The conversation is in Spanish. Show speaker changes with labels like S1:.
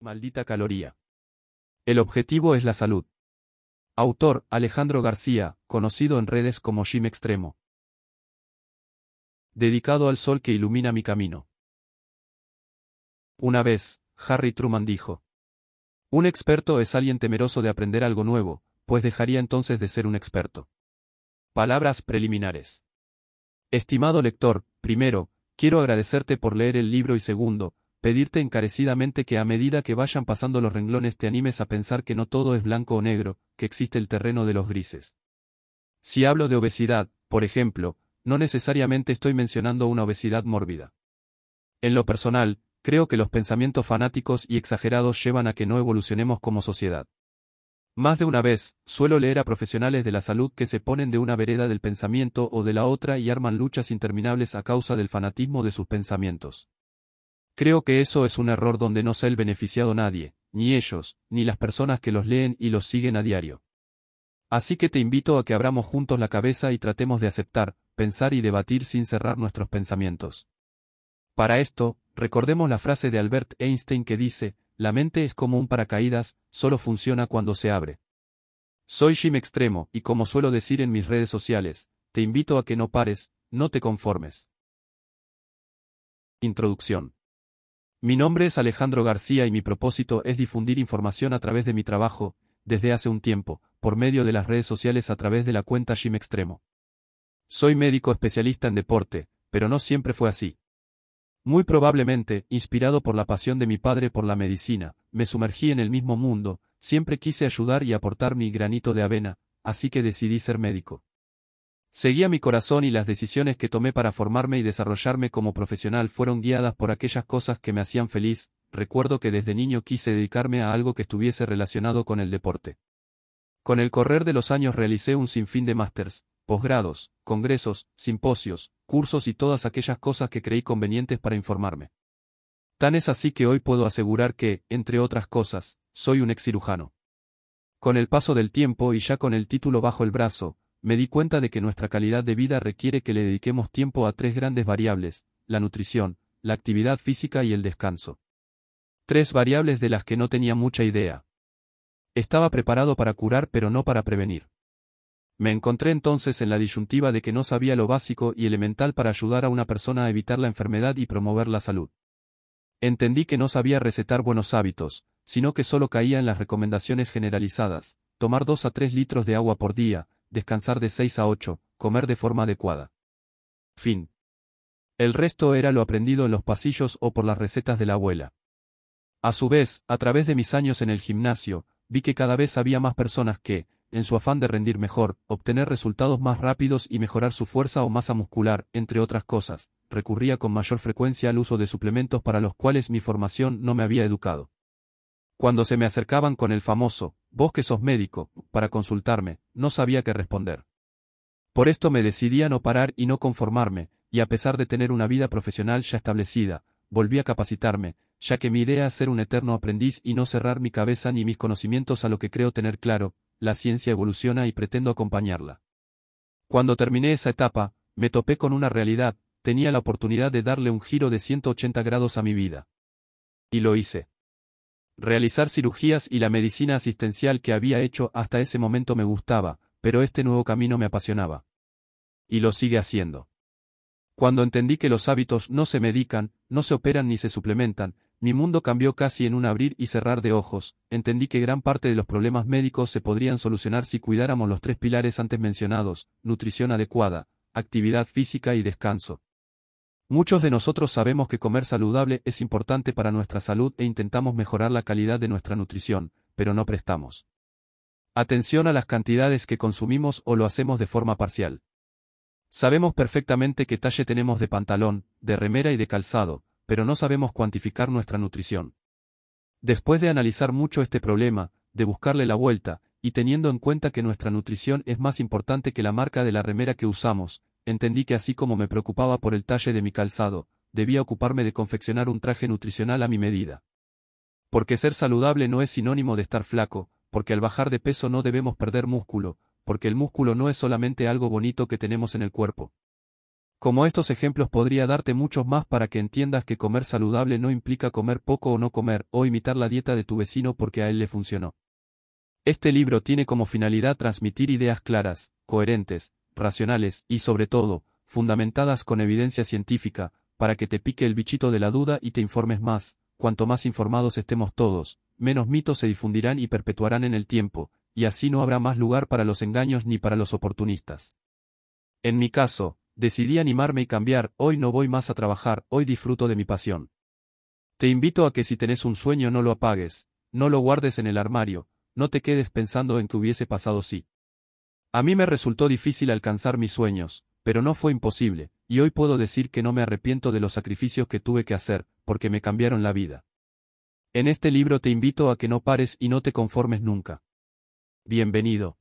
S1: Maldita caloría. El objetivo es la salud. Autor Alejandro García, conocido en redes como Jim Extremo. Dedicado al sol que ilumina mi camino. Una vez, Harry Truman dijo. Un experto es alguien temeroso de aprender algo nuevo, pues dejaría entonces de ser un experto. Palabras preliminares. Estimado lector, primero, quiero agradecerte por leer el libro y segundo, pedirte encarecidamente que a medida que vayan pasando los renglones te animes a pensar que no todo es blanco o negro, que existe el terreno de los grises. Si hablo de obesidad, por ejemplo, no necesariamente estoy mencionando una obesidad mórbida. En lo personal, creo que los pensamientos fanáticos y exagerados llevan a que no evolucionemos como sociedad. Más de una vez, suelo leer a profesionales de la salud que se ponen de una vereda del pensamiento o de la otra y arman luchas interminables a causa del fanatismo de sus pensamientos. Creo que eso es un error donde no se el beneficiado nadie, ni ellos, ni las personas que los leen y los siguen a diario. Así que te invito a que abramos juntos la cabeza y tratemos de aceptar, pensar y debatir sin cerrar nuestros pensamientos. Para esto, recordemos la frase de Albert Einstein que dice, la mente es como un paracaídas, solo funciona cuando se abre. Soy Jim Extremo, y como suelo decir en mis redes sociales, te invito a que no pares, no te conformes. Introducción. Mi nombre es Alejandro García y mi propósito es difundir información a través de mi trabajo, desde hace un tiempo, por medio de las redes sociales a través de la cuenta Gym Extremo. Soy médico especialista en deporte, pero no siempre fue así. Muy probablemente, inspirado por la pasión de mi padre por la medicina, me sumergí en el mismo mundo, siempre quise ayudar y aportar mi granito de avena, así que decidí ser médico. Seguía mi corazón y las decisiones que tomé para formarme y desarrollarme como profesional fueron guiadas por aquellas cosas que me hacían feliz, recuerdo que desde niño quise dedicarme a algo que estuviese relacionado con el deporte. Con el correr de los años realicé un sinfín de másters, posgrados, congresos, simposios, cursos y todas aquellas cosas que creí convenientes para informarme. Tan es así que hoy puedo asegurar que, entre otras cosas, soy un ex cirujano. Con el paso del tiempo y ya con el título bajo el brazo, me di cuenta de que nuestra calidad de vida requiere que le dediquemos tiempo a tres grandes variables, la nutrición, la actividad física y el descanso. Tres variables de las que no tenía mucha idea. Estaba preparado para curar pero no para prevenir. Me encontré entonces en la disyuntiva de que no sabía lo básico y elemental para ayudar a una persona a evitar la enfermedad y promover la salud. Entendí que no sabía recetar buenos hábitos, sino que solo caía en las recomendaciones generalizadas, tomar dos a tres litros de agua por día, descansar de 6 a 8, comer de forma adecuada. Fin. El resto era lo aprendido en los pasillos o por las recetas de la abuela. A su vez, a través de mis años en el gimnasio, vi que cada vez había más personas que, en su afán de rendir mejor, obtener resultados más rápidos y mejorar su fuerza o masa muscular, entre otras cosas, recurría con mayor frecuencia al uso de suplementos para los cuales mi formación no me había educado. Cuando se me acercaban con el famoso, vos que sos médico, para consultarme, no sabía qué responder. Por esto me decidí a no parar y no conformarme, y a pesar de tener una vida profesional ya establecida, volví a capacitarme, ya que mi idea es ser un eterno aprendiz y no cerrar mi cabeza ni mis conocimientos a lo que creo tener claro, la ciencia evoluciona y pretendo acompañarla. Cuando terminé esa etapa, me topé con una realidad, tenía la oportunidad de darle un giro de 180 grados a mi vida. Y lo hice. Realizar cirugías y la medicina asistencial que había hecho hasta ese momento me gustaba, pero este nuevo camino me apasionaba. Y lo sigue haciendo. Cuando entendí que los hábitos no se medican, no se operan ni se suplementan, mi mundo cambió casi en un abrir y cerrar de ojos, entendí que gran parte de los problemas médicos se podrían solucionar si cuidáramos los tres pilares antes mencionados, nutrición adecuada, actividad física y descanso. Muchos de nosotros sabemos que comer saludable es importante para nuestra salud e intentamos mejorar la calidad de nuestra nutrición, pero no prestamos atención a las cantidades que consumimos o lo hacemos de forma parcial. Sabemos perfectamente qué talle tenemos de pantalón, de remera y de calzado, pero no sabemos cuantificar nuestra nutrición. Después de analizar mucho este problema, de buscarle la vuelta, y teniendo en cuenta que nuestra nutrición es más importante que la marca de la remera que usamos, entendí que así como me preocupaba por el talle de mi calzado, debía ocuparme de confeccionar un traje nutricional a mi medida. Porque ser saludable no es sinónimo de estar flaco, porque al bajar de peso no debemos perder músculo, porque el músculo no es solamente algo bonito que tenemos en el cuerpo. Como estos ejemplos podría darte muchos más para que entiendas que comer saludable no implica comer poco o no comer o imitar la dieta de tu vecino porque a él le funcionó. Este libro tiene como finalidad transmitir ideas claras, coherentes, racionales y sobre todo, fundamentadas con evidencia científica, para que te pique el bichito de la duda y te informes más, cuanto más informados estemos todos, menos mitos se difundirán y perpetuarán en el tiempo, y así no habrá más lugar para los engaños ni para los oportunistas. En mi caso, decidí animarme y cambiar, hoy no voy más a trabajar, hoy disfruto de mi pasión. Te invito a que si tenés un sueño no lo apagues, no lo guardes en el armario, no te quedes pensando en que hubiese pasado si. Sí. A mí me resultó difícil alcanzar mis sueños, pero no fue imposible, y hoy puedo decir que no me arrepiento de los sacrificios que tuve que hacer, porque me cambiaron la vida. En este libro te invito a que no pares y no te conformes nunca. Bienvenido.